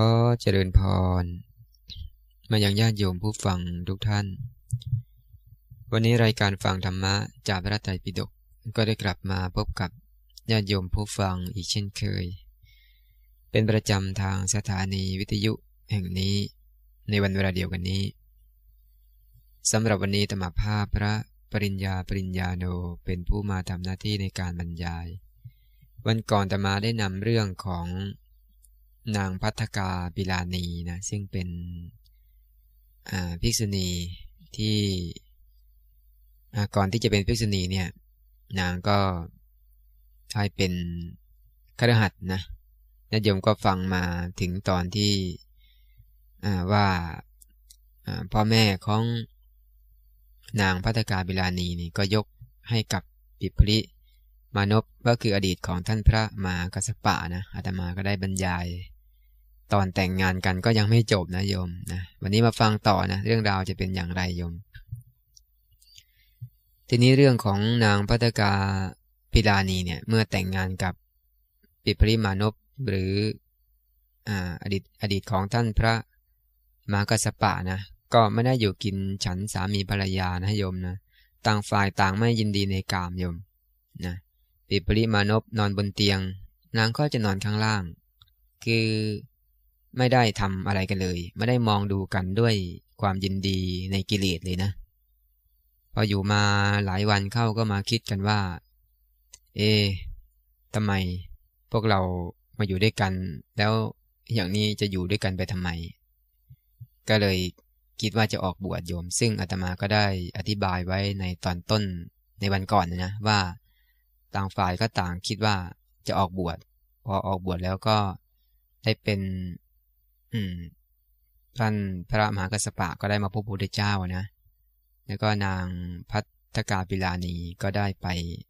ขอเจริญพร มาอย่างญาติโยมผู้ฟังทุกท่าน วันนี้รายการฟังธรรมะจากพระไตรปิฎกก็ได้กลับมาพบกับ ญาติโยมผู้ฟังอีกเช่นเคย เป็นประจำทางสถานีวิทยุแห่งนี้ในวันเวลาเดียวกันนี้สำหรับวันนี้ธรรมภาพพระปริญญา ปริญญาโนเป็นผู้มาทำหน้าที่ในการบรรยาย วันก่อนตมาได้นำเรื่องของนางพัฒกาปิลานีนะซึ่งเป็นภิกษุณีที่ก่อนที่จะเป็นภิกษุณีเนี่ยนางก็ไา้เป็นครหัสนะนากโยมก็ฟังมาถึงตอนที่ว่าพ่อแม่ของนางพัฒกาบิลานีนี่ก็ยกให้กับปิพริมานพก็คืออดีตของท่านพระมหากัสปะนะอาตมาก็ได้บรรยายตอนแต่งงานกันก็ยังไม่จบนะโยมนะวันนี้มาฟังต่อนะเรื่องราวจะเป็นอย่างไรโยม ทีนี้เรื่องของนางพัตกาพิลานีเนี่ยเมื่อแต่งงานกับปิปริมานพหรืออดีตอดีตของท่านพระมากสปะนะก็ไม่ได้อยู่กินฉันสามีภรรยานะโยมนะต่างฝ่ายต่างไม่ยินดีในกามโยมนะปิปริมานพนอนบนเตียง นางก็จะนอนข้างล่าง คือไม่ได้ทำอะไรกันเลย ไม่ได้มองดูกันด้วยความยินดีในกิเลสเลยนะ พออยู่มาหลายวันเข้าก็มาคิดกันว่า เอทำไม พวกเรามาอยู่ด้วยกัน แล้วอย่างนี้จะอยู่ด้วยกันไปทำไม ก็เลยคิดว่าจะออกบวชโยม ซึ่งอาตมาก็ได้อธิบายไว้ในตอนต้นในวันก่อนนะว่า ต่างฝ่ายก็ต่างคิดว่าจะออกบวช พอออกบวชแล้วก็ได้เป็นท่านพระมหากัสปะก็ได้มาพบพระพุทธเจ้านะ แล้วก็นางพัทกาปิลานีก็ได้ไป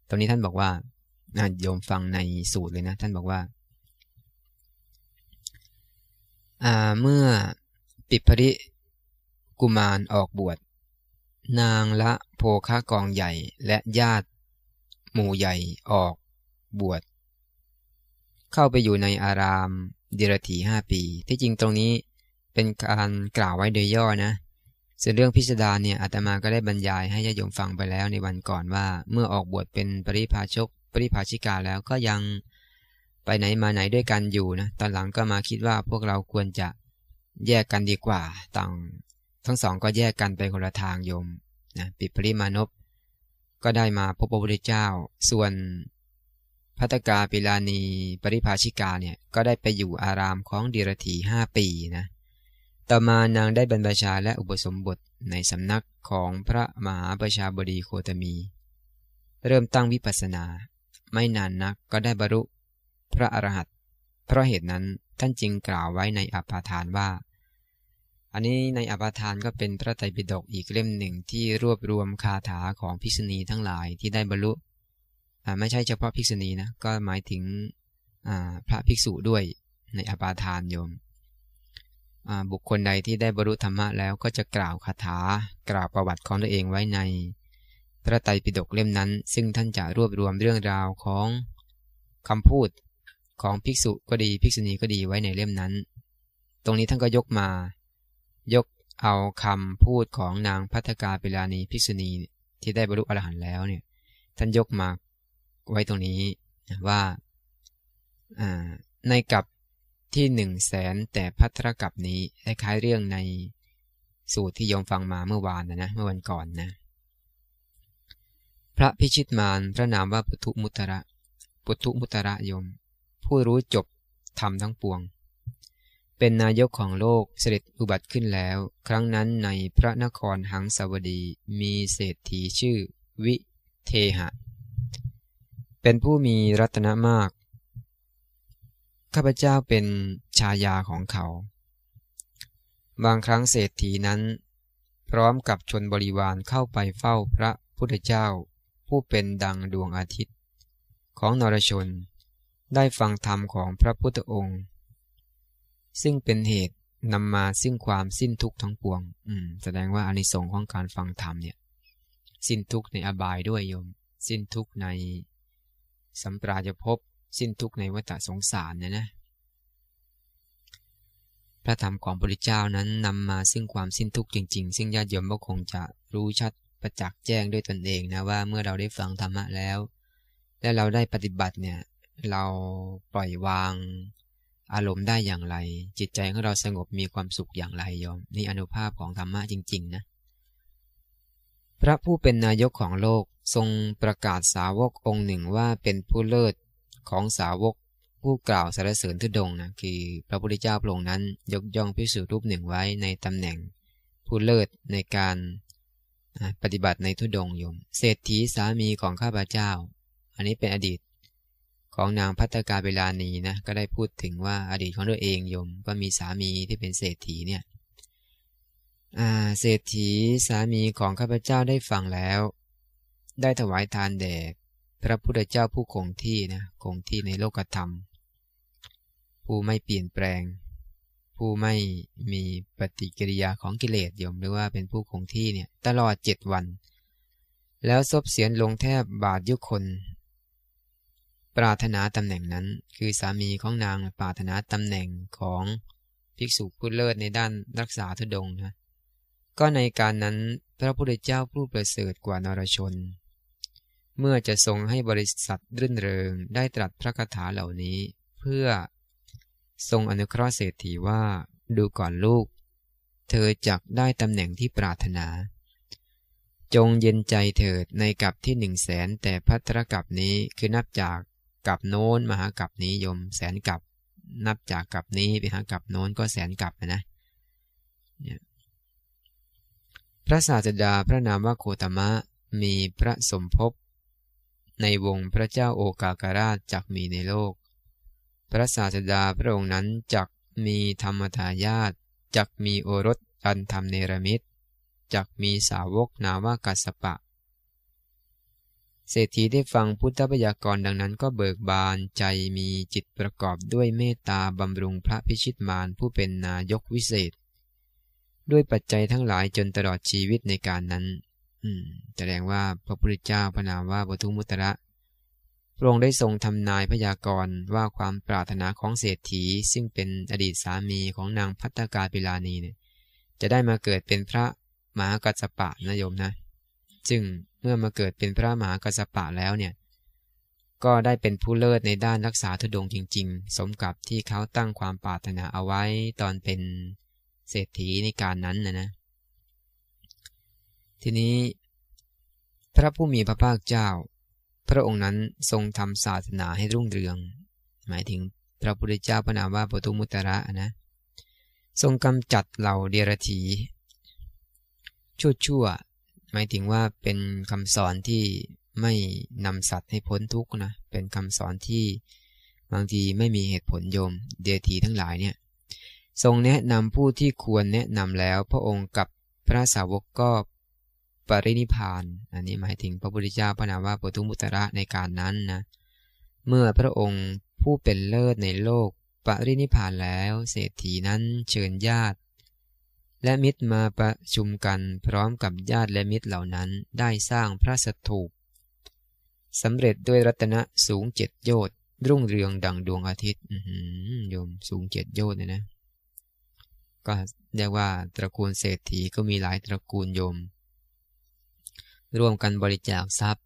ตรงนี้ท่านบอกว่าโยมฟังในสูตรเลยนะท่านบอกว่าเมื่อปิภริกุมารออกบวชนางละโภคากองใหญ่และญาติหมู่ใหญ่ออกบวชเข้าไปอยู่ในอารามเดรถีห้าปี ที่จริงตรงนี้เป็นการกล่าวไว้โดยย่อนะส่วนเรื่องพิสดารเนี่ยอาตมาก็ได้บรรยายให้ญาติโยมฟังไปแล้วในวันก่อนว่า เมื่อออกบวชเป็นปริพาชก ปริพาชิกาแล้วก็ยังไปไหนมาไหนด้วยกันอยู่นะตอนหลังก็มาคิดว่าพวกเราควรจะแยกกันดีกว่าต่าง ทั้งสองก็แยกกันไปคนละทางโยมนะปิดปริมานพก็ได้มาพบพระพุทธเจ้าส่วนพัตกาปิลานีปริภาชิกาเนี่ยก็ได้ไปอยู่อารามของดิรถีห้าปีนะต่อมานางได้บรรพชาและอุปสมบท ในสำนักของพระ มหาประชาบดีโคตมี เริ่มตั้งวิปัสสนา ไม่นานนักก็ได้บรรลุพระอรหันต์เพราะเหตุนั้นท่านจึงกล่าวไว้ในอปาทานว่า อันนี้ในอปาทานก็เป็นพระไตรปิฎกอีกเล่มหนึ่งที่รวบรวมคาถาของพิษณีทั้งหลายที่ได้บรรลุไม่ใช่เฉพาะภิกษุณีนะ ก็หมายถึงพระภิกษุด้วยในอปาทานโยม บุคคลใดที่ได้บรรลุธรรมะแล้วก็จะกล่าวคาถา กล่าวประวัติของตัวเองไว้ในพระไตรปิฎกเล่มนั้น ซึ่งท่านจะรวบรวมเรื่องราวของคำพูดของภิกษุก็ดีภิกษุณีก็ดีไว้ในเล่มนั้น ตรงนี้ท่านก็ยกมา ยกเอาคำพูดของนางพัฒกาปปลานีภิกษุณีที่ได้บรรลุอรหันต์แล้วเนี่ย ท่านยกมาไว้ตรงนี้ว่าในกับที่หนึ่งแสนแต่พัทรกับนี้คล้ายเรื่องในสูตรที่โยมฟังมาเมื่อวานนะนะเมื่อวันก่อนนะพระพิชิตมารพระนามว่าปุถุมุตระปุถุมุตระโยม ผู้รู้จบธรรมทั้งปวง เป็นนายกของโลกเสด็จอุบัติขึ้นแล้ว ครั้งนั้นในพระนครหังสวดีมีเศรษฐีชื่อวิเทหะเป็นผู้มีรัตนะมาก ข้าพเจ้าเป็นชายาของเขา บางครั้งเศรษฐีนั้น พร้อมกับชนบริวารเข้าไปเฝ้าพระพุทธเจ้า ผู้เป็นดังดวงอาทิตย์ ของนรชนได้ฟังธรรมของพระพุทธองค์ ซึ่งเป็นเหตุนำมาซึ่งความสิ้นทุกข์ทั้งปวง อืม แสดงว่าอานิสงส์ของการฟังธรรมเนี่ยสิ้นทุกข์ในอบายด้วยโยม สิ้นทุกข์ในสัมปราจะพบสิ้นทุกในวัฏสงสารเนี่ยนะพระธรรมของพระพุทธเจ้านั้นนำมาซึ่งความสิ้นทุกข์จริงๆ ซึ่งญาติโยมก็คงจะรู้ชัดประจักษ์แจ้งด้วยตนเองนะว่าเมื่อเราได้ฟังธรรมะแล้วและเราได้ปฏิบัติเนี่ยเราปล่อยวางอารมณ์ได้อย่างไร จิตใจของเราสงบมีความสุขอย่างไรยอมนี่อนุภาพของธรรมะจริงๆนะพระผู้เป็นนายกของโลกทรงประกาศสาวกองค์หนึ่งว่าเป็นผู้เลิศของสาวกผู้กล่าวสรรเสริญทุดงนะคือพระพุทธเจ้าพระองค์นั้นยกย่องพิสูจรูปหนึ่งไว้ในตำแหน่งผู้เลิศในการปฏิบัติในทุดงยม เศรษฐีสามีของข้าพเจ้า อันนี้เป็นอดีตของนางพัตกาเวลานีนะก็ได้พูดถึงว่าอดีตของตัวเองยมก็มีสามีที่เป็นเศรษฐีเนี่ยเศรษฐีสามีของข้าพเจ้าได้ฟังแล้ว ได้ถวายทานแด่พระพุทธเจ้าผู้คงที่นะคงที่ในโลกธรรม ผู้ไม่เปลี่ยนแปลง ผู้ไม่มีปฏิกิริยาของกิเลสยมหรือว่าเป็นผู้คงที่เนี่ยตลอดเจ็ดวัน แล้วซบเสียนลงแทบบาทยุคนปรารถนาตำแหน่งนั้นคือสามีของนางปรารถนาตำแหน่งของภิกษุผู้เลิศในด้านรักษาธุดงนะก็ในการนั้นพระพุทธเจ้าผู้ประเสริฐกว่านรชน เมื่อจะทรงให้บริษัทรื่นเริงได้ตรัสพระคาถาเหล่านี้ เพื่อทรงอนุเคราะห์เศรษฐีว่าดูก่อนลูก เธอจักได้ตำแหน่งที่ปรารถนา จงเย็นใจเถิดในกับที่หนึ่งแสนแต่พัทรกับนี้คือนับจากกับโน้นมหากับนี้ยมแสนกับ นับจากกับนี้ไปหากับโน้นก็แสนกับนะเนี่ยพระศาสดาพระนามว่าโคตมะมีพระสมภพในวงพระเจ้าโอกาการาชจักมีในโลก พระศาสดาพระองค์นั้นจักมีธรรมทายาทจักมีโอรสอันรมเนรมิตรจักมีสาวกนามว่ากัสปะ เศรษฐีได้ฟังพุทธบยากรดังนั้นก็เบิกบานใจมีจิตประกอบด้วยเมตตาบำรุงพระพิชิตมารผู้เป็นนายกวิเศษด้วยปัจจัยทั้งหลายจนตลอดชีวิตในการนั้น อืม แสดงว่าพระพุทธเจ้าพระนามว่าปทุมุตระพระองค์ได้ทรงทำนายพยากรณ์ว่าความปรารถนาของเศรษฐี ซึ่งเป็นอดีตสามีของนางพัฒกาปิลานีเนี่ย จะได้มาเกิดเป็นพระมหากัสปะนะโยมนะ จึงเมื่อมาเกิดเป็นพระมหากัสปะแล้วเนี่ย ก็ได้เป็นผู้เลิศในด้านรักษาธุดงจริงๆ สมกับที่เขาตั้งความปรารถนาเอาไว้ตอนเป็นเศรษฐีในการนั้นนะนะทีนี้พระผู้มีพระภาคเจ้า พระองค์นั้นทรงทำศาสนาให้รุ่งเรือง หมายถึงพระพุทธเจ้าพระนามว่าปทุมุตระนะทรงกำจัดเหล่าเดรัจฉีชั่วชั่วหมายถึงว่าเป็นคำสอนที่ไม่นำสัตว์ให้พ้นทุกข์นะเป็นคำสอนที่บางทีไม่มีเหตุผลโยมเดรัจฉีทั้งหลายเนี่ยทรงแนะนำผู้ที่ควรแนะนำแล้วพระองค์กับพระสาวกก็ปรินิพาน อันนี้หมายถึงพระพุทธเจ้าพระนามว่าปุถุมุตระในการนั้นนะ เมื่อพระองค์ผู้เป็นเลิศในโลก ปรินิพานแล้ว เศรษฐีนั้นเชิญญาติ และมิตรมาประชุมกันพร้อมกับญาติและมิตรเหล่านั้นได้สร้างพระสถูปสำเร็จด้วยรัตนะสูงเจ็ดโยชน์รุ่งเรืองดังดวงอาทิตย์โยมสูงเจ็ดโยชน์เนี่ยนะก็เรียกว่าตระกูลเศรษฐีก็มีหลายตระกูลโยม ร่วมกันบริจาคทรัพย์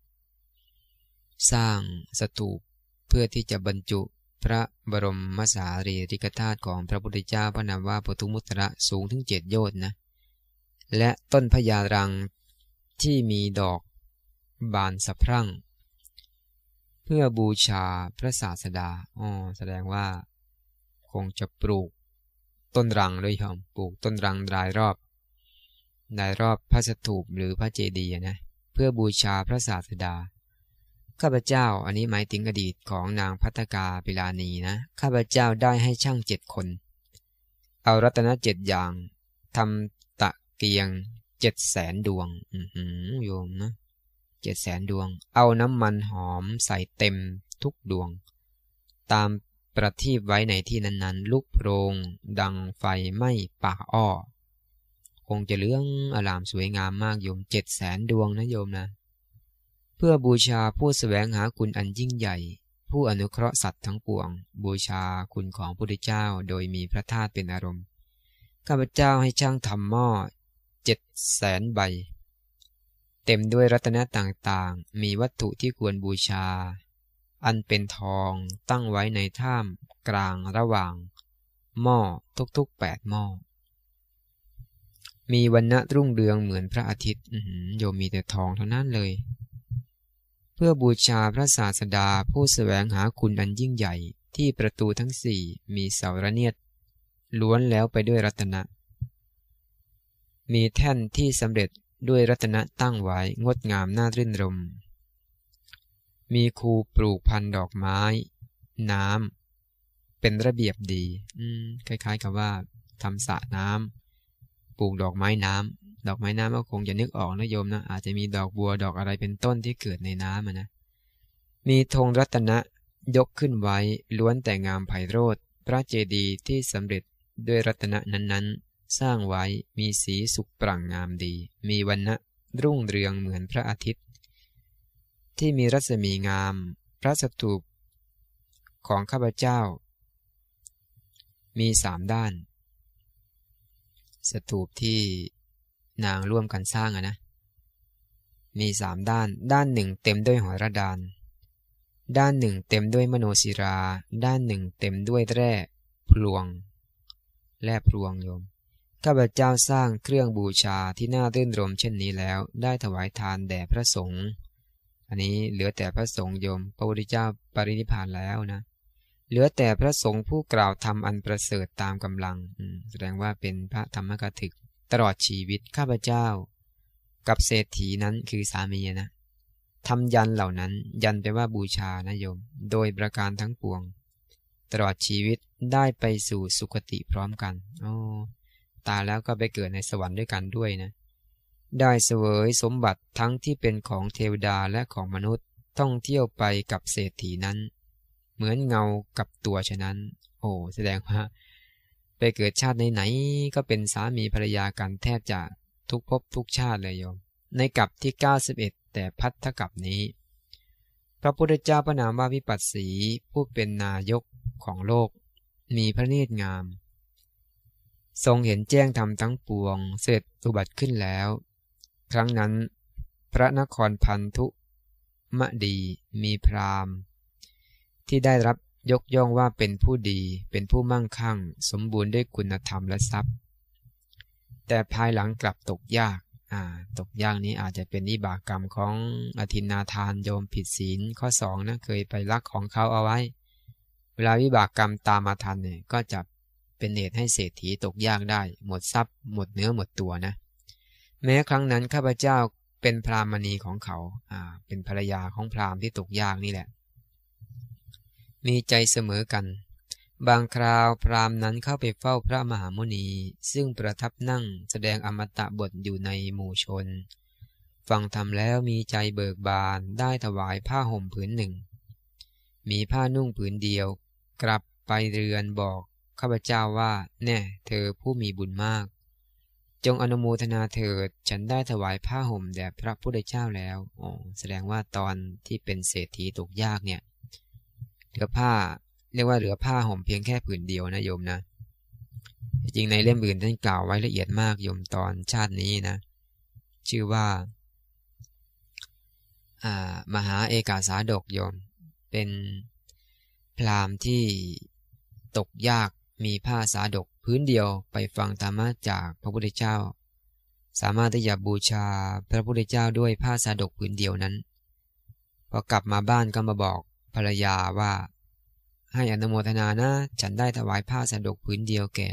สร้างสถูปเพื่อที่จะบรรจุพระบรมมสารีริกธาตุของพระพุทธเจ้าพระนามว่าปทุมุตระสูงถึงเจ็ดโยชนนะและต้นพญารังที่มีดอก บานสะพรั่ง เพื่อบูชาพระศาสดาอ๋อแสดงว่าคงจะปลูกต้นรังด้วยรัมปลูกต้นรังรายรอบรายรอบพระสถูปหรือพระเจดีย์นะ เพื่อบูชาพระศาสดา ข้าพเจ้าอันนี้หมายถึงอดีตของนางพัตกาปิลานีนะข้าพเจ้าได้ให้ช่างเจ็ดคน เอารัตนเจ็ดอย่างทำตะเกียงเจ็ดแสนดวงอือโยมนะเจ็ดแสนดวง เอาน้ำมันหอมใส่เต็มทุกดวงตามประทีปไว้ในที่นั้นๆลุกโพรงดังไฟไหม้ป่าอ้อ คงจะเลื้องอลามสวยงามมากโยมเจ็ดแสนดวงนะโยมนะ เพื่อบูชาผู้สแสวงหาคุณอันยิ่งใหญ่ ผู้อนุเคราะห์สัตว์ทั้งปวง บูชาคุณของพระพุทธเจ้าโดยมีพระธาตุเป็นอารมณ์ข้าพเจ้าให้ช่างทำหม้อเจ็ดแสนใบ เต็มด้วยรัตนะต่างๆ มีวัตถุที่ควรบูชาอันเป็นทองตั้งไว้ในถ้ำกลางระหว่าง หม้อทุกๆแปดหม้อมีวันณะรุ่งเรือง เหมือนพระอาทิตย์โยมมีแต่ทองเท่านั้นเลย เพื่อบูชาพระศาสดาผู้สแสวงหาคุณอันยิ่งใหญ่ที่ประตูทั้งสี่มีเสาระเนียดล้วนแล้วไปด้วยรัตนะ มีแท่นที่สำเร็จด้วยรัตนะตั้งไว้งดงามน่ารื่นรมมีครูปลูกพันธุ์ดอกไม้ น้ำเป็นระเบียบดี อืคล้ายๆ กับว่าทำสระน้ำปลูกดอกไม้น้ำดอกไม้น้ำก็คงจะนึกออกนะโยมนะ อาจจะมีดอกบัวดอกอะไรเป็นต้นที่เกิดในน้ำนะ มีธงรัตนะยกขึ้นไว้ล้วนแต่งามไพโรธพระเจดีย์ที่สำเร็จด้วยรัตนะนั้นๆ สร้างไว้มีสีสุกปรั่งงามดี มีวันนะรุ่งเรืองเหมือนพระอาทิตย์ที่มีรัศมีงาม พระสถูปของข้าพเจ้า มีสามด้าน สถูปที่นางร่วมกันสร้างอะนะ มีสามด้าน ด้านหนึ่งเต็มด้วยหอยระดาน ด้านหนึ่ง เต็มด้วยมโนศิรา ด้านหนึ่ง เต็มด้วยแร่พลวงแร่พลวงโยมข้าพเจ้าสร้างเครื่องบูชาที่น่าตื่นรม เช่นนี้แล้วได้ถวายทานแด่พระสงฆ์อันนี้เหลือแต่พระสงฆ์โยมพระพุทธเจ้าปรินิพานแล้วนะ เหลือแต่พระสงฆ์ผู้กล่าวธรรมอันประเสริฐตามกำลังแสดงว่าเป็นพระธรรมกถึกตลอดชีวิตข้าพเจ้า กับเศรษฐีนั้นคือสามีนะทำยันเหล่านั้น ยันไปว่าบูชานะโยม โดยประการทั้งปวง ตลอดชีวิตได้ไปสู่สุคติพร้อมกัน โอ้ตายแล้วก็ไปเกิดในสวรรค์ด้วยกันด้วยนะได้เสวยสมบัติทั้งที่เป็นของเทวดาและของมนุษย์ท่องเที่ยวไปกับเศรษฐีนั้น เหมือนเงากับตัวฉะนั้น โอ้ แสดงว่า ไปเกิดชาติไหนๆก็เป็นสามีภรรยากันแทบจะทุกภพทุกชาติเลยโยมในกับที่ 91 แต่พัทธกับนี้ พระพุทธเจ้าพระนามว่าวิปัสสีผู้เป็นนายกของโลก มีพระเนตรงาม ทรงเห็นแจ้งธรรมทั้งปวง เสร็จอุบัติขึ้นแล้วครั้งนั้นพระนครพันธุมะดีมีพรามที่ได้รับยกย่องว่าเป็นผู้ดีเป็นผู้มั่งคั่ง สมบูรณ์ด้วยคุณธรรมและทรัพย์ แต่ภายหลังกลับตกยาก ตกยากนี้อาจจะเป็นนิบากกรรมของอธินาทานโยมผิดศีลข้อสองนะเคยไปลักของเขาเอาไว้ เวลาวิบากกรรมตามมาทันเนี่ยก็จะเป็นเหตุให้เศรษฐีตกยากได้ หมดทรัพย์หมดเนื้อหมดตัวนะแม้ครั้งนั้นข้าพเจ้าเป็นพรามณีของเขาอ่าเป็นภรรยาของพรามที่ตกยากนี่แหละ มีใจเสมอกัน บางคราวพรามนั้นเข้าไปเฝ้าพระมหามุนี ซึ่งประทับนั่งแสดงอมตะบทอยู่ในหมู่ชน ฟังธรรมแล้วมีใจเบิกบานได้ถวายผ้าห่มผืนหนึ่ง มีผ้านุ่งผืนเดียว กลับไปเรือนบอกข้าพเจ้าว่า แน่ เธอผู้มีบุญมากจงอนุโมทนาเถิดฉันได้ถวายผ้าห่มแด่พระพุทธเจ้าแล้วอ๋อแสดงว่าตอนที่เป็นเศรษฐีตกยากเนี่ยเหลือผ้าเรียกว่าเหลือผ้าห่มเพียงแค่ผืนเดียวนะโยมนะ จริงในเล่มอื่นท่านกล่าวไว้ละเอียดมากโยมตอนชาตินี้นะ ชื่อว่าอ่ามหาเอกาสาดกโยม เป็นพราหมณ์ที่ตกยากมีผ้าสาดกพื้นเดียวไปฟังธรรมะจากพระพุทธเจ้า สามารถที่จะบูชาพระพุทธเจ้าด้วยผ้าสาดกพื้นเดียวนั้นพอกลับมาบ้านก็มาบอกภรรยาว่า ให้อนโมทนานะฉันได้ถวายผ้าสาดกพื้นเดียวแก่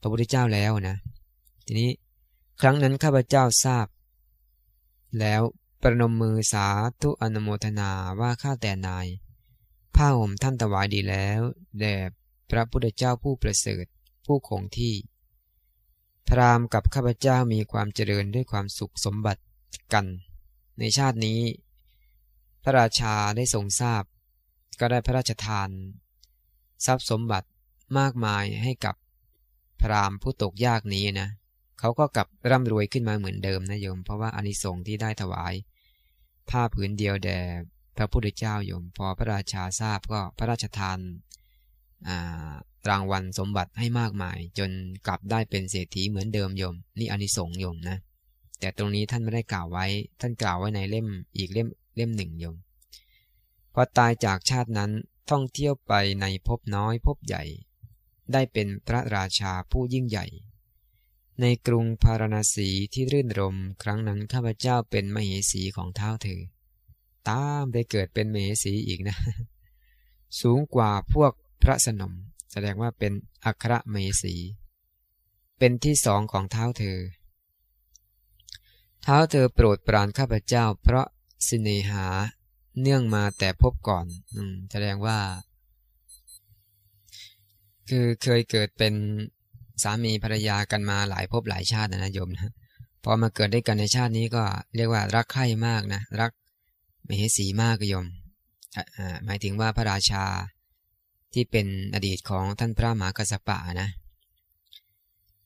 พระพุทธเจ้าแล้วนะ ทีนี้ครั้งนั้นข้าพเจ้าทราบ แล้วประนมมือสาธุอนโมทนาว่าข้าแต่นาย ผ้าห่มท่านถวายดีแล้วแด่พระพุทธเจ้าผู้ประเสริฐผู้คงที่ พรามกับข้าพเจ้ามีความเจริญด้วยความสุขสมบัติกัน ในชาตินี้ พระราชาได้ทรงทราบ ก็ได้พระราชทานทรัพย์สมบัติมากมายให้กับพรามผู้ตกยากนี้นะเขาก็กลับร่ำรวยขึ้นมาเหมือนเดิมนะโยม เพราะว่าอานิสงส์ที่ได้ถวายผ้าผืนเดียวแด่พระพุทธเจ้าโยมพอพระราชาทราบก็พระราชทานรางวัลสมบัติให้มากมาย จนกลับได้เป็นเศรษฐีเหมือนเดิมโยมนี่อนิสงส์โยมนะ แต่ตรงนี้ท่านไม่ได้กล่าวไว้ท่านกล่าวไว้ในเล่มอีกเล่มเล่มหนึ่งโยม พอตายจากชาตินั้นท่องเที่ยวไปในภพน้อยภพใหญ่ ได้เป็นพระราชาผู้ยิ่งใหญ่ ในกรุงพาราณสีที่รื่นรมครั้งนั้นข้าพเจ้าเป็นมเหสีของเท้าเธอตามได้เกิดเป็นมเหสีอีกนะ สูงกว่าพวกพระสนมแสดงว่าเป็นอัครเมสี เป็นที่สองของเท้าเธอเท้าเธอโปรดปรานข้าพเจ้า เพราะสิเนหาเนื่องมาแต่พบก่อนอแสดงว่า คือเคยเกิดเป็นสามีภรรยากันมาหลายภพหลายชาตินะโยมนะ พอมาเกิดได้กันในชาตินี้ก็เรียกว่า รักใคร่มากนะรักมเหสีมากโยม หมายถึงว่าพระราชาที่เป็นอดีตของท่านพระมหากะสปะนะ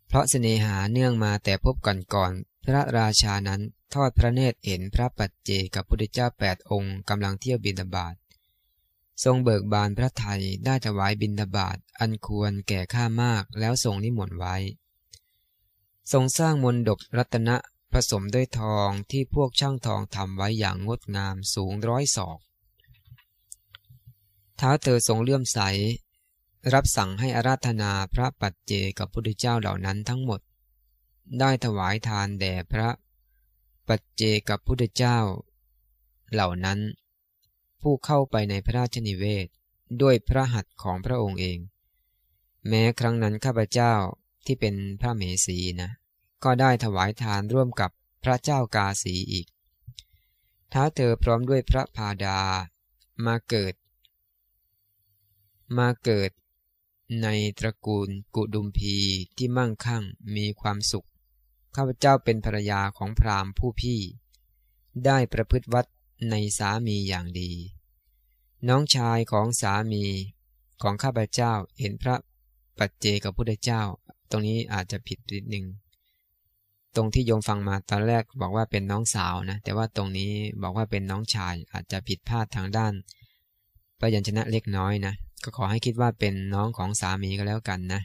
เพราะเสนหาเนื่องมาแต่พบก่อนก่อน พระราชานั้นทอดพระเนตรเห็นพระปัจเจกับพุทธเจ้าแปดองค์กำลังเที่ยวบินาบาต ทรงเบิกบานพระไทยได้ถวายบินาบาตอันควรแก่ข้ามากแล้วทรงนิมนต์ไว้ ทรงสร้างมนดบรัตนะผสมด้วยทองที่พวกช่างทองทำไว้อย่างงดงามสูงร้อยศอกท้าเธอทรงเลื่อมใส รับสั่งให้อาราธนาพระปัจเจกับพุทธเจ้าเหล่านั้นทั้งหมด ได้ถวายทานแด่พระปัจเจกับพุทธเจ้าเหล่านั้นผู้เข้าไปในพระราชนิเวศด้วยพระหัตถ์ของพระองค์เอง แม้ครั้งนั้นข้าพเจ้าที่เป็นพระเมสีนะ ก็ได้ถวายทานร่วมกับพระเจ้ากาสีอีกท้าเธอพร้อมด้วยพระพาดามาเกิดมาเกิดในตระกูลกุดุมพีที่มั่งคั่งมีความสุข ข้าพเจ้าเป็นภรรยาของพราหมณ์ผู้พี่ ได้ประพฤติวัดในสามีอย่างดี น้องชายของสามีของข้าพเจ้าเห็นพระปัจเจกับพุทธเจ้า ตรงนี้อาจจะผิดนิดหนึ่งตรงที่โยมฟังมาตอนแรกบอกว่าเป็นน้องสาวนะแต่ว่าตรงนี้บอกว่าเป็นน้องชายอาจจะผิดพลาดทางด้านประยัญชนะเล็กน้อยนะก็ขอให้คิดว่าเป็นน้องของสามีก็แล้วกันนะ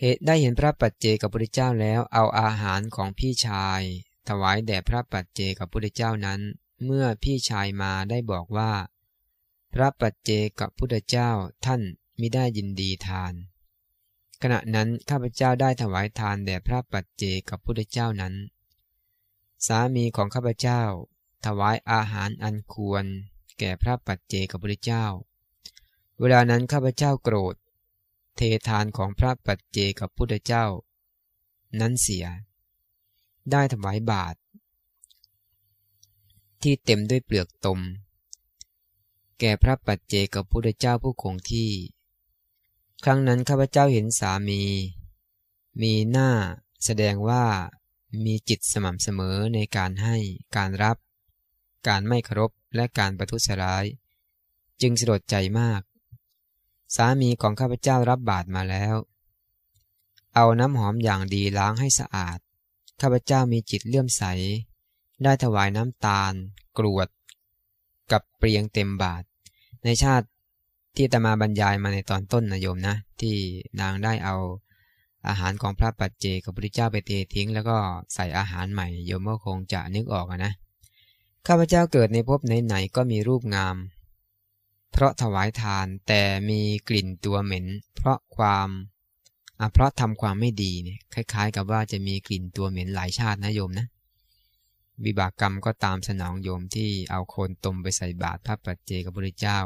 เหตุได้เห็นพระปัจเจกับพระเจ้าแล้วเอาอาหารของพี่ชาย ถวายแด่พระปัจเจกับพระเจ้านั้น เมื่อพี่ชายมาได้บอกว่า พระปัจเจกับพุทธเจ้าท่านมิได้ยินดีทาน ขณะนั้น ข้าพเจ้าได้ถวายทานแด่พระปัจเจกับพุทธเจ้านั้น สามีของข้าพเจ้าถวายอาหารอันควรแก่พระปัจเจกับพระเจ้าเวลานั้นข้าพเจ้าโกรธ เททานของพระปัจเจกับพุทธเจ้านั้นเสีย ได้ถวายบาทที่เต็มด้วยเปลือกตม แก่พระปัจเจกับพุทธเจ้าผู้คงที่ ครั้งนั้นข้าพเจ้าเห็นสามี มีหน้าแสดงว่ามีจิตสม่ำเสมอในการให้การรับการไม่เคารพและการประทุษร้ายจึงสลดใจมากสามีของข้าพเจ้ารับบาตรมาแล้ว เอาน้ำหอมอย่างดีล้างให้สะอาด ข้าพเจ้ามีจิตเลื่อมใส ได้ถวายน้ำตาล กรวด กับเปรียงเต็มบาดในชาติที่ตมาบรรยายมาในตอนต้นนะโยมนะ ที่นางได้เอาอาหารของพระปัจเจกพระพุทธเจ้าไปเททิ้ง แล้วก็ใส่อาหารใหม่โยมก็คงจะนึกออกนะ ข้าพเจ้าเกิดในภพไหนๆก็มีรูปงามเพราะถวายทานแต่มีกลิ่นตัวเหม็น เพราะความเพราะทำความไม่ดีเนี่ยคล้าย ๆ กับว่าจะมีกลิ่นตัวเหม็นหลายชาตินะโยมนะวิบากกรรมก็ตามสนองโยมที่เอาโคนตมไปใส่บาตรพระปัจเจกับพระเจ้า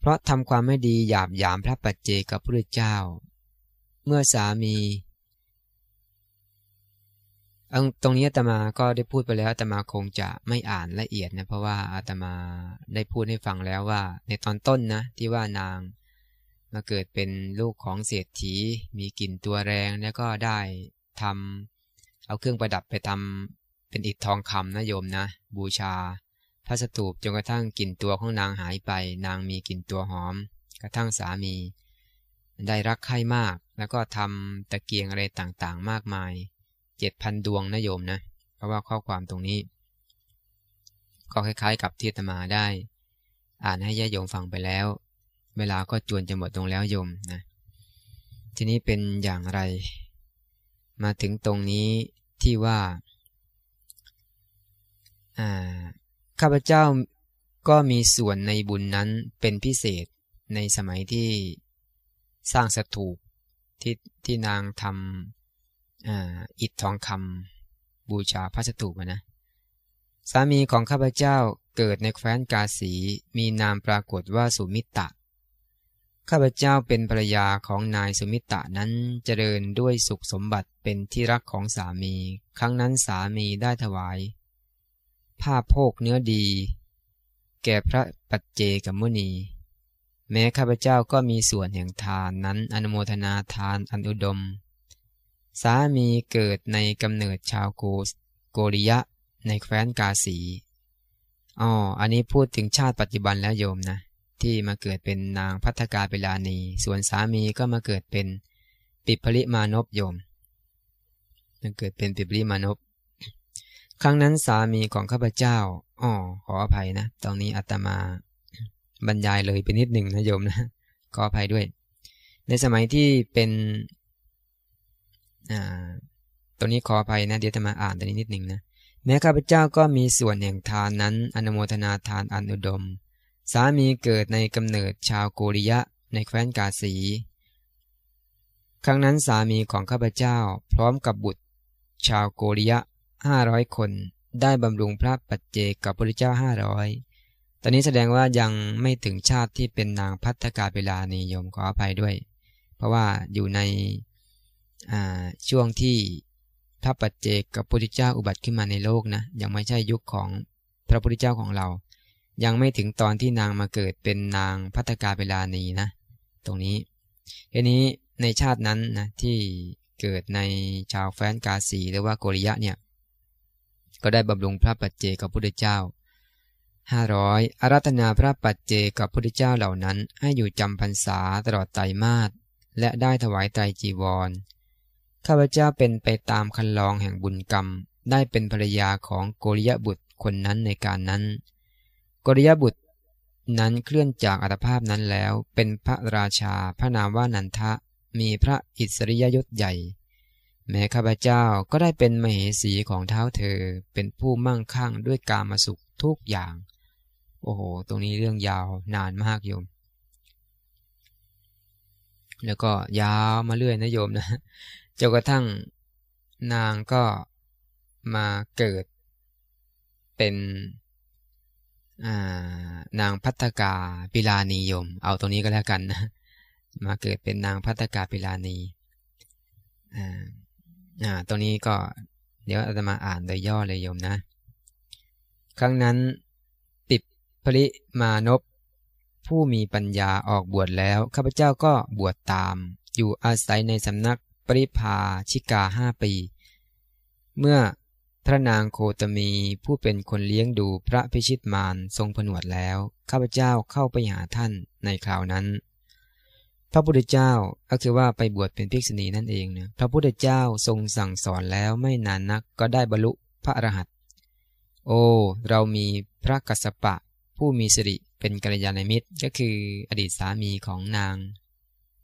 เพราะทำความไม่ดี หยาบหยามพระปัจเจกับพระเจ้า เมื่อสามีตรงนี้อาตมาก็ได้พูดไปแล้วอาตมาคงจะไม่อ่านละเอียดนะเพราะว่าอาตมาได้พูดให้ฟังแล้วว่า ในตอนต้นนะที่ว่านาง มาเกิดเป็นลูกของเศรษฐี มีกลิ่นตัวแรงแล้วก็ได้ทำเอาเครื่องประดับไปทำเป็นอิฐทองคำนะโยมนะบูชาพระสถูปจนกระทั่งกลิ่นตัวของนางหายไป นางมีกลิ่นตัวหอม กระทั่งสามีได้รักใคร่มากแล้วก็ทำตะเกียงอะไรต่างๆ มากมายเจ็ดพันดวงนะโยม นะ เพราะว่าข้อความตรงนี้ ก็ คล้าย ๆกับ ที่ตมาได้ อ่าน ให้ญาโยมฟังไปแล้ว เวลา ก็ จวนจะหมดตรงแล้วโยม นะ ทีนี้เป็นอย่างไร มาถึงตรงนี้ที่ว่าข้าพเจ้าก็มีส่วนในบุญนั้นเป็นพิเศษในสมัยที่สร้างสถูปที่ที่นางทำอิฐทองคำบูชาพระสถูปนะ สามีของข้าพเจ้าเกิดในแคว้นกาสีมีนามปรากฏว่า สุมิตะข้าพเจ้าเป็นภรรยาของนายสุมิตะนั้นเจริญด้วยสุขสมบัติเป็นที่รักของสามี ครั้งนั้นสามีได้ถวายผ้าโพกเนื้อดี แก่พระปัจเจกมุนี แม้ข้าพเจ้าก็มีส่วนแห่งทานนั้นอนุโมทนาทานอันอุดมสามีเกิดในกำเนิดชาวโกสโกริยะในแคว้นกาสี อ๋อ อันนี้พูดถึงชาติปัจจุบันแล้วโยมนะที่มาเกิดเป็นนางพัฒกาเปลานี ส่วนสามีก็มาเกิดเป็นปิพลิมานพโยมมาเกิดเป็นปิพลิมานพ ครั้งนั้นสามีของข้าพเจ้า อ๋อขออภัยนะตรงนี้อาตมาบรรยายเลยไปนิดหนึ่งนะโยมนะขออภัยด้วย ในสมัยที่เป็นตรงนี้ขออภัยนะ เดี๋ยวจะมาอ่านตรงนี้นิดหนึ่งนะแม้ข้าพเจ้าก็มีส่วนแห่งทานนั้น อนุโมทนาทานอนุดม สามีเกิดในกำเนิดชาวโกริยะในแคว้นกาสี ครั้งนั้นสามีของข้าพเจ้าพร้อมกับบุตร ชาวโกริยะห้าร้อยคน ได้บำรุงพระปัจเจกกับพระเจ้าห้าร้อยตอนนี้แสดงว่ายังไม่ถึงชาติที่เป็นนางพัฒกาเวลานิยมขออภัยด้วย เพราะว่าอยู่ในช่วงที่พระปัจเจกกับพระพุทธเจ้าอุบัติขึ้นมาในโลกนะยังไม่ใช่ยุคของพระพุทธเจ้าของเรา ยังไม่ถึงตอนที่นางมาเกิดเป็นนางพัฒกาเวลานีนะตรงนี้ทีนี้ในชาตินั้นนะที่เกิดในชาวแฟนกาสีหรือว่าโกริยะเนี่ยก็ได้บำรุงพระปัจเจกกับพระพุทธเจ้า 500อารัธนาพระปัจเจกกับพระพุทธเจ้าเหล่านั้นให้อยู่จำพรรษาตลอดไตรมาสและได้ถวายไตรจีวรข้าพเจ้าเป็นไปตามคันลองแห่งบุญกรรมได้เป็นภรรยาของโกริยบุตรคนนั้นในการนั้นโกริยบุตรนั้นเคลื่อนจากอัตภาพนั้นแล้ว เป็นพระราชาพระนามว่านันทะมีพระอิสริยยศใหญ่ แม้ข้าพเจ้าก็ได้เป็นมเหสีของเท้าเธอเป็นผู้มั่งคั่งด้วยกามาสุขทุกอย่าง โอ้โหตรงนี้เรื่องยาวนานมากโยม แล้วก็ยาวมาเรื่อยนะโยมนะจนกระทั่งนางก็มาเกิดเป็นนางพัฒกาปิลานียมเอาตรงนี้ก็แล้วกันนะมาเกิดเป็นนางพัฒกาปิลานีอ่าตรงนี้ก็เดี๋ยวอาตมาอ่านโดยย่อเลยโยมนะครั้งนั้นติดพริมานพผู้มีปัญญาออกบวชแล้วข้าพเจ้าก็บวชตามอยู่อาศัยในสำนักปริพาชิกาห้าปี เมื่อพระนางโคตมีผู้เป็นคนเลี้ยงดูพระพิชิตมารทรงผนวดแล้วข้าพเจ้าเข้าไปหาท่านในคราวนั้น พระพุทธเจ้าก็คือว่าไปบวชเป็นภิกษุณีนั่นเองนะพระพุทธเจ้าทรงสั่งสอนแล้วไม่นานนักก็ได้บรรลุพระอรหันต์โอ้ เรามีพระกัสสปะผู้มีสิริเป็นกัลยาณมิตร ก็คืออดีตสามีของนาง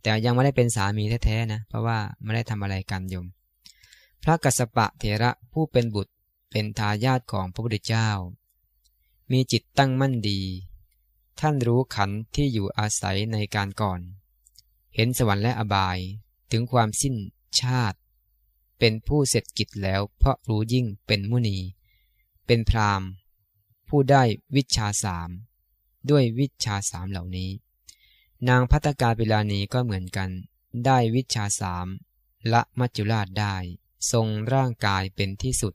แต่ยังไม่ได้เป็นสามีแท้ๆนะ เพราะว่าไม่ได้ทำอะไรกันโยม พระกัสปะเถระผู้เป็นบุตรเป็นทายาทของพระพุทธเจ้า มีจิตตั้งมั่นดี ท่านรู้ขันที่อยู่อาศัยในการก่อน เห็นสวรรค์และอบายถึงความสิ้นชาติ เป็นผู้เสร็จกิจแล้ว เพราะรู้ยิ่งเป็นมุนี เป็นพรามผู้ได้วิชาสาม ด้วยวิชาสามเหล่านี้นางพัตกาเวลานี้ก็เหมือนกัน ได้วิชาสามละมัจจุราชได้ทรงร่างกายเป็นที่สุด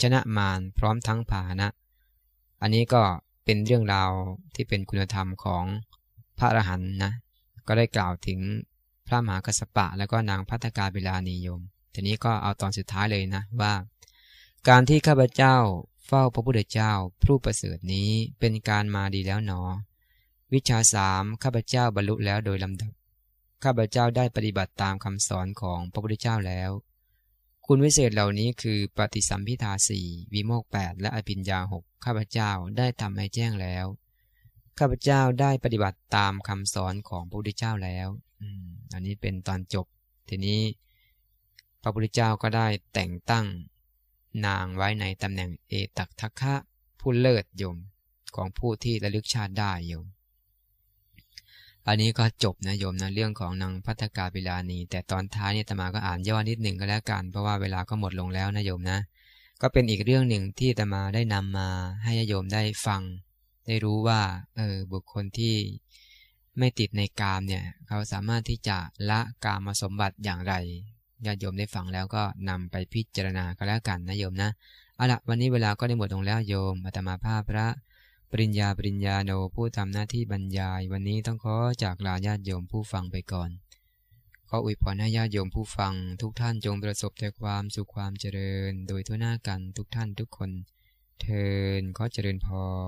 ชนะมารพร้อมทั้งผานะ อันนี้ก็เป็นเรื่องราวที่เป็นคุณธรรมของพระอรหันต์นะ ก็ได้กล่าวถึงพระมหากัสปะแล้วก็นางพัฒกาเวลานียม ทีนี้ก็เอาตอนสุดท้ายเลยนะว่า การที่ข้าพเจ้าเฝ้าพระพุทธเจ้าผู้ประเสริฐนี้เป็นการมาดีแล้วหนอวิชาสามข้าพเจ้าบรรลุแล้วโดยลำดับ ข้าพเจ้าได้ปฏิบัติตามคำสอนของพระพุทธเจ้าแล้ว คุณวิเศษเหล่านี้คือปฏิสัมพิทาสี่วิโมกแปดและอภิญญาหกข้าพเจ้าได้ทำให้แจ้งแล้ว ข้าพเจ้าได้ปฏิบัติตามคำสอนของพระพุทธเจ้าแล้วอันนี้เป็นตอนจบ ทีนี้ พระพุทธเจ้าก็ได้แต่งตั้ง นางไว้ในตำแหน่งเอตักทักคะผู้เลิศยมของผู้ที่ระลึกชาติได้ยมอันนี้ก็จบนะโยมนะเรื่องของนางพัฒกาบิลานีแต่ตอนท้ายเนี่ยตมาก็อ่านย่อนิดหนึ่งก็แล้วกันเพราะว่าเวลาก็หมดลงแล้วนะโยมนะ ก็เป็นอีกเรื่องหนึ่งที่ตมาได้นำมาให้โยมได้ฟัง ได้รู้ว่าเออบุคคลที่ไม่ติดในกามเนี่ยเขาสามารถที่จะละกามสมบัติอย่างไรญาติโยมได้ฟังแล้วก็นำไปพิจารณาก็แล้วกันนะโยมนะเอาละวันนี้เวลาก็ได้หมดลงแล้วโยมอาตมาภาพพระปริญญา ปริญญาโนผู้ทำหน้าที่บรรยายวันนี้ต้องขอจากลาญาติโยมผู้ฟังไปก่อนขออวยพรให้ญาติโยมผู้ฟัง ทุกท่านจงประสบแต่ความสุขความเจริญโดยทั่วหน้ากันทุกท่านทุกคนเทินขอเจริญพร